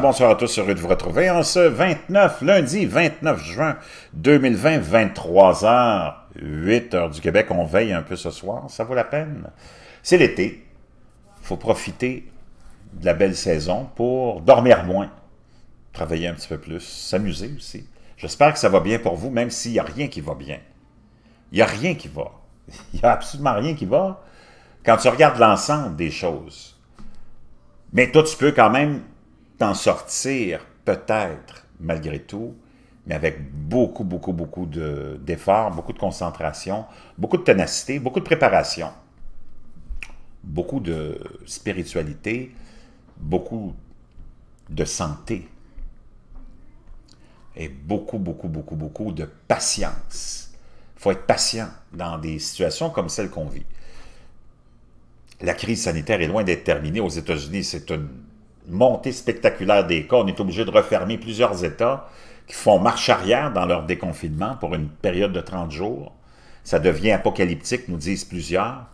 bonsoir à tous, heureux de vous retrouver en ce 29, lundi 29 juin 2020, 23h, 8h du Québec. On veille un peu ce soir, ça vaut la peine. C'est l'été, faut profiter de la belle saison pour dormir moins, travailler un petit peu plus, s'amuser aussi. J'espère que ça va bien pour vous, même s'il n'y a rien qui va bien. Il n'y a rien qui va. Il n'y a absolument rien qui va quand tu regardes l'ensemble des choses. Mais toi, tu peux quand même t'en sortir, peut-être, malgré tout, mais avec beaucoup, beaucoup, beaucoup d'efforts, beaucoup de concentration, beaucoup de ténacité, beaucoup de préparation, beaucoup de spiritualité, beaucoup de santé et beaucoup, beaucoup, beaucoup, beaucoup de patience. Il faut être patient dans des situations comme celle qu'on vit. La crise sanitaire est loin d'être terminée aux États-Unis. C'est une montée spectaculaire des cas. On est obligé de refermer plusieurs États qui font marche arrière dans leur déconfinement pour une période de 30 jours. Ça devient apocalyptique, nous disent plusieurs.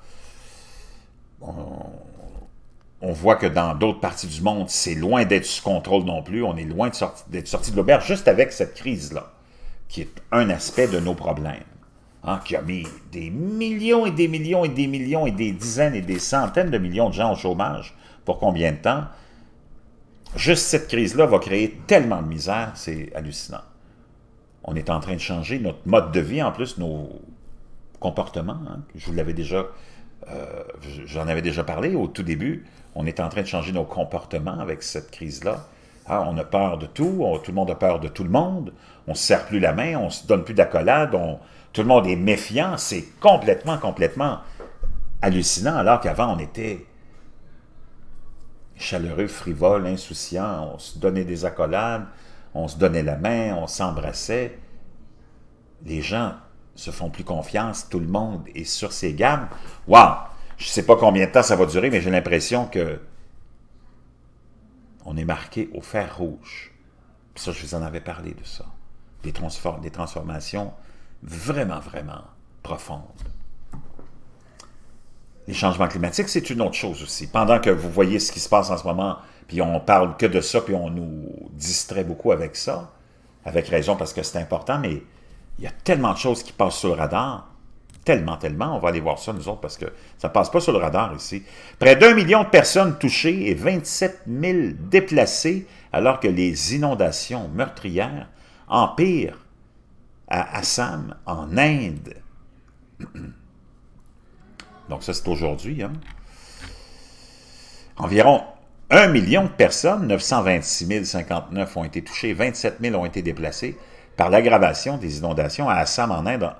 On, voit que dans d'autres parties du monde, c'est loin d'être sous contrôle non plus. On est loin d'être sorti, de l'auberge juste avec cette crise-là, qui est un aspect de nos problèmes, hein, qui a mis des millions et des millions et des millions et des dizaines et des centaines de millions de gens au chômage. Pour combien de temps? Juste cette crise-là va créer tellement de misère, c'est hallucinant. On est en train de changer notre mode de vie, en plus, nos comportements. Hein. Je vous l'avais déjà, euh, j'en avais déjà parlé au tout début. On est en train de changer nos comportements avec cette crise-là. Ah, on a peur de tout, tout le monde a peur de tout le monde, on ne se serre plus la main, on ne se donne plus d'accolade, tout le monde est méfiant, c'est complètement, complètement hallucinant, alors qu'avant on était chaleureux, frivole, insouciant, on se donnait des accolades, on se donnait la main, on s'embrassait. Les gens se font plus confiance, tout le monde est sur ses gammes. Waouh! Je ne sais pas combien de temps ça va durer, mais j'ai l'impression que on est marqué au fer rouge. ça, je vous en avais parlé de ça. des transformations vraiment, vraiment profondes les changements climatiques, c'est une autre chose aussi. Pendant que vous voyez ce qui se passe en ce moment, puis on parle que de ça, puis on nous distrait beaucoup avec ça, avec raison parce que c'est important, mais il y a tellement de choses qui passent sur le radar, tellement, tellement, on va aller voir ça nous autres parce que ça ne passe pas sur le radar ici. Près d'un million de personnes touchées et 27 000 déplacées alors que les inondations meurtrières empirent à Assam, en Inde. Donc ça, c'est aujourd'hui. Hein. Environ 1 million de personnes, 926 059 ont été touchées, 27 000 ont été déplacées par l'aggravation des inondations à Assam en Inde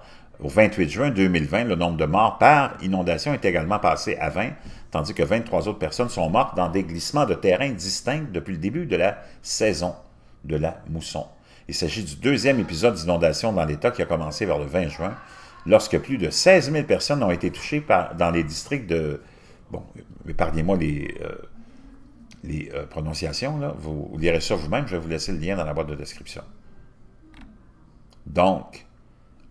au 28 juin 2020. Le nombre de morts par inondation est également passé à 20, tandis que 23 autres personnes sont mortes dans des glissements de terrain distincts depuis le début de la saison de la mousson. Il s'agit du deuxième épisode d'inondation dans l'État qui a commencé vers le 20 juin lorsque plus de 16 000 personnes ont été touchées dans les districts de... Bon, épargnez-moi les, euh, euh, prononciations, Vous, lirez ça vous-même, je vais vous laisser le lien dans la boîte de description. Donc,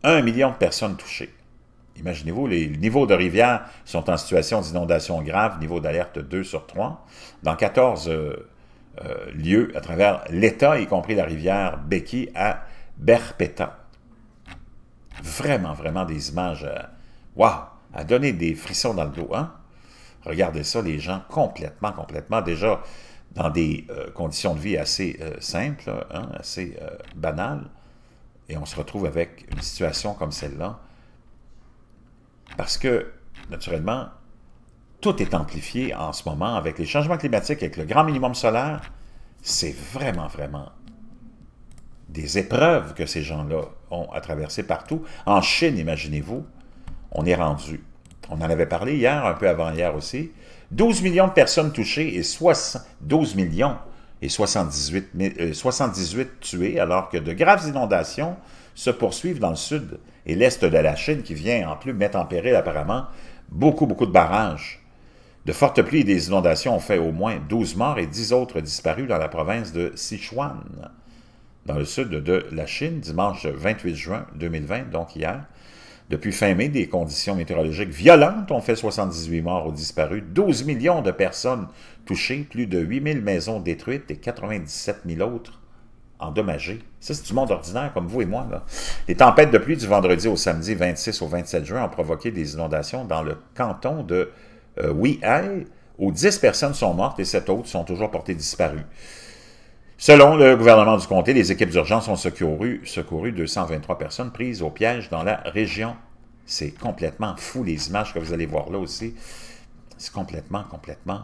un million de personnes touchées. Imaginez-vous, les niveaux de rivière sont en situation d'inondation grave, niveau d'alerte 2 sur 3, dans 14 euh, lieux à travers l'État, y compris la rivière Becky à Berpeta. Vraiment, vraiment des images, euh, à donner des frissons dans le dos. Hein. Regardez ça, les gens complètement, complètement, déjà dans des euh, conditions de vie assez euh, simples, hein, assez banales, et on se retrouve avec une situation comme celle-là, parce que, naturellement, tout est amplifié en ce moment avec les changements climatiques, avec le grand minimum solaire, c'est vraiment, vraiment des épreuves que ces gens-là ont à traverser partout. En Chine, imaginez-vous, on est rendu. On en avait parlé hier, un peu avant hier aussi. 12 millions de personnes touchées et millions et 78, 78 tués, alors que de graves inondations se poursuivent dans le sud et l'est de la Chine, qui vient en plus mettre en péril apparemment beaucoup, beaucoup de barrages. De fortes pluies et des inondations ont fait au moins 12 morts et 10 autres disparus dans la province de Sichuan dans le sud de la Chine, dimanche 28 juin 2020, donc hier. Depuis fin mai, des conditions météorologiques violentes ont fait 78 morts ou disparus, 12 millions de personnes touchées, plus de 8000 maisons détruites et 97 000 autres endommagées. Ça, c'est du monde ordinaire comme vous et moi. Les tempêtes de pluie du vendredi au samedi 26 au 27 juin ont provoqué des inondations dans le canton de euh, Weihai, où 10 personnes sont mortes et 7 autres sont toujours portées disparues. Selon le gouvernement du comté, les équipes d'urgence ont secouru, 223 personnes prises au piège dans la région. C'est complètement fou, les images que vous allez voir là aussi. C'est complètement, complètement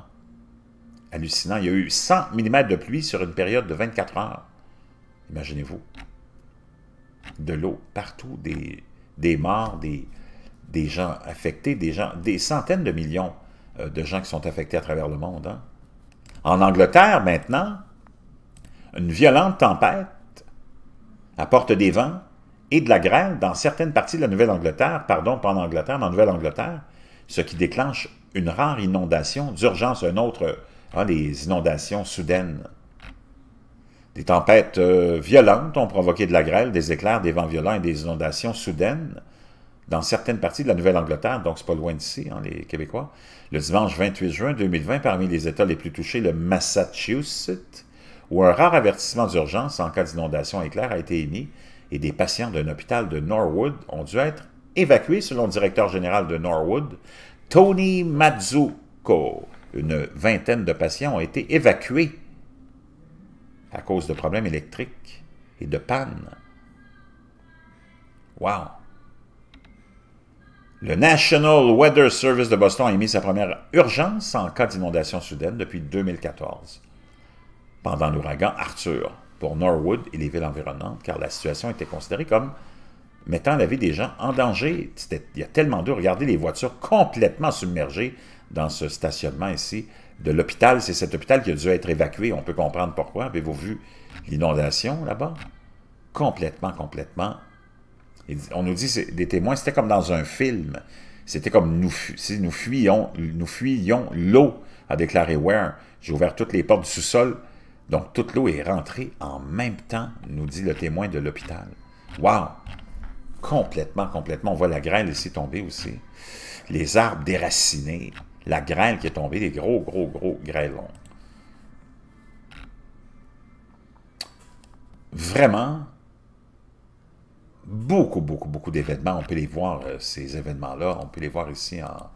hallucinant. Il y a eu 100 mm de pluie sur une période de 24 heures. Imaginez-vous. De l'eau partout, des, des morts, des, des, gens affectés, des, gens, des centaines de millions euh, de gens qui sont affectés à travers le monde. Hein. En Angleterre, maintenant, une violente tempête apporte des vents et de la grêle dans certaines parties de la Nouvelle-Angleterre, pardon, pas en Angleterre, mais en Nouvelle-Angleterre, ce qui déclenche une rare inondation, d'urgence un autre, ah, des inondations soudaines. Des tempêtes euh, violentes ont provoqué de la grêle, des éclairs, des vents violents et des inondations soudaines dans certaines parties de la Nouvelle-Angleterre, donc c'est pas loin d'ici, hein, les Québécois. Le dimanche 28 juin 2020, parmi les États les plus touchés, le Massachusetts, où un rare avertissement d'urgence en cas d'inondation éclair a été émis et des patients d'un hôpital de Norwood ont dû être évacués, selon le directeur général de Norwood, Tony Mazzucco. Une vingtaine de patients ont été évacués à cause de problèmes électriques et de pannes. Wow! Le National Weather Service de Boston a émis sa première urgence en cas d'inondation soudaine depuis 2014 pendant l'ouragan Arthur pour Norwood et les villes environnantes, car la situation était considérée comme mettant la vie des gens en danger. Il y a tellement d'eau. Regardez les voitures complètement submergées dans ce stationnement ici de l'hôpital. C'est cet hôpital qui a dû être évacué. On peut comprendre pourquoi. Avez-vous vu l'inondation là-bas? Complètement, complètement. on nous dit, des témoins, c'était comme dans un film. C'était comme nous, si nous fuyions, nous fuyions l'eau, a déclaré Ware. J'ai ouvert toutes les portes du sous-sol donc, toute l'eau est rentrée en même temps, nous dit le témoin de l'hôpital. Wow! Complètement, complètement. On voit la grêle ici tomber aussi. Les arbres déracinés. La grêle qui est tombée, des gros, gros, gros grêlons. Vraiment, beaucoup, beaucoup, beaucoup d'événements. On peut les voir, euh, ces événements-là. On peut les voir ici en,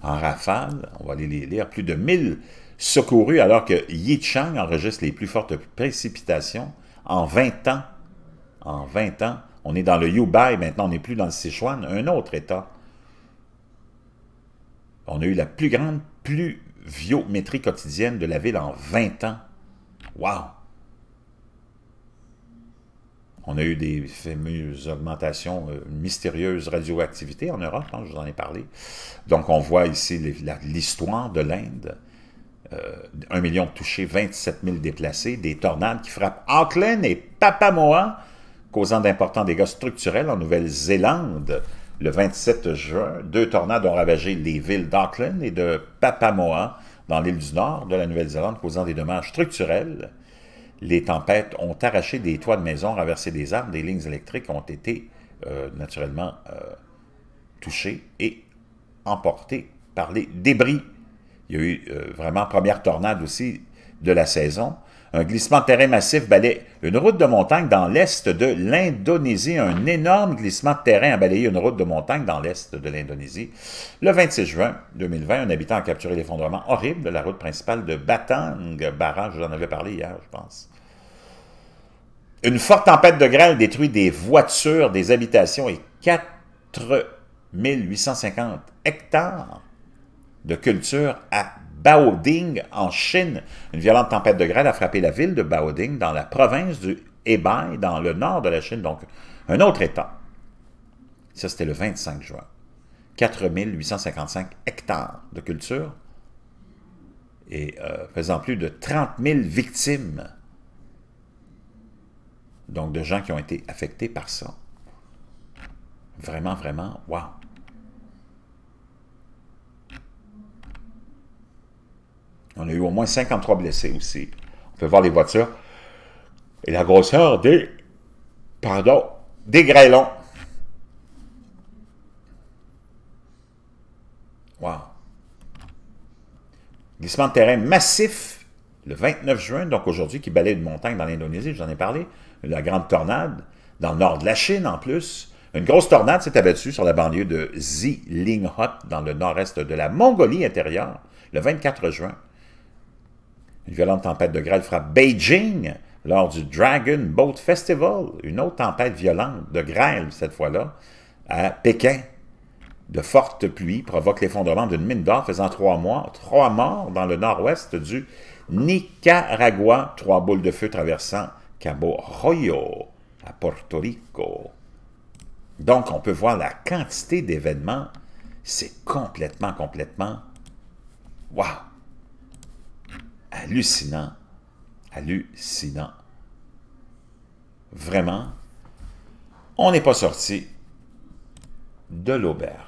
rafale. On va aller les lire. Plus de 1000 secouru alors que Yichang enregistre les plus fortes précipitations en 20 ans. En 20 ans. On est dans le Yubai, maintenant, on n'est plus dans le Sichuan, un autre État. On a eu la plus grande pluviométrie quotidienne de la ville en 20 ans. Wow! On a eu des fameuses augmentations, euh, mystérieuses radioactivité en Europe, quand hein, je vous en ai parlé. Donc, on voit ici l'histoire de l'Inde. 1 euh, million touchés, 27 000 déplacés, des tornades qui frappent Auckland et Papamoa, causant d'importants dégâts structurels en Nouvelle-Zélande. Le 27 juin, deux tornades ont ravagé les villes d'Auckland et de Papamoa dans l'île du Nord de la Nouvelle-Zélande, causant des dommages structurels. Les tempêtes ont arraché des toits de maisons, renversé des arbres, des lignes électriques ont été euh, naturellement euh, touchées et emportées par les débris. Il y a eu vraiment euh, vraiment première tornade aussi de la saison. Un glissement de terrain massif balayait une route de montagne dans l'est de l'Indonésie. Un énorme glissement de terrain a balayé une route de montagne dans l'est de l'Indonésie. Le 26 juin 2020, un habitant a capturé l'effondrement horrible de la route principale de Batang, barrage, j'en avais parlé hier, je pense. Une forte tempête de grêle détruit des voitures, des habitations et 4850 hectares de culture à Baoding, en Chine. Une violente tempête de grêle a frappé la ville de Baoding, dans la province du Hebei, dans le nord de la Chine, donc un autre État. Ça, c'était le 25 juin. 4 855 hectares de culture et euh, faisant plus de 30 000 victimes, donc de gens qui ont été affectés par ça. Vraiment, vraiment, waouh! On a eu au moins 53 blessés aussi. On peut voir les voitures. Et la grosseur des... Pardon, des grêlons. Wow. Glissement de terrain massif le 29 juin, donc aujourd'hui, qui balaye une montagne dans l'Indonésie, j'en ai parlé. La grande tornade, dans le nord de la Chine en plus. Une grosse tornade s'est abattue sur la banlieue de Zilinghot dans le nord-est de la Mongolie intérieure, le 24 juin. Une violente tempête de grêle frappe Beijing lors du Dragon Boat Festival. Une autre tempête violente de grêle, cette fois-là, à Pékin. De fortes pluies provoquent l'effondrement d'une mine d'or faisant trois, mois, trois morts dans le nord-ouest du Nicaragua. Trois boules de feu traversant Cabo Royo à Porto Rico. Donc, on peut voir la quantité d'événements. C'est complètement, complètement... Waouh! hallucinant. Hallucinant. Vraiment, on n'est pas sorti de l'auberge.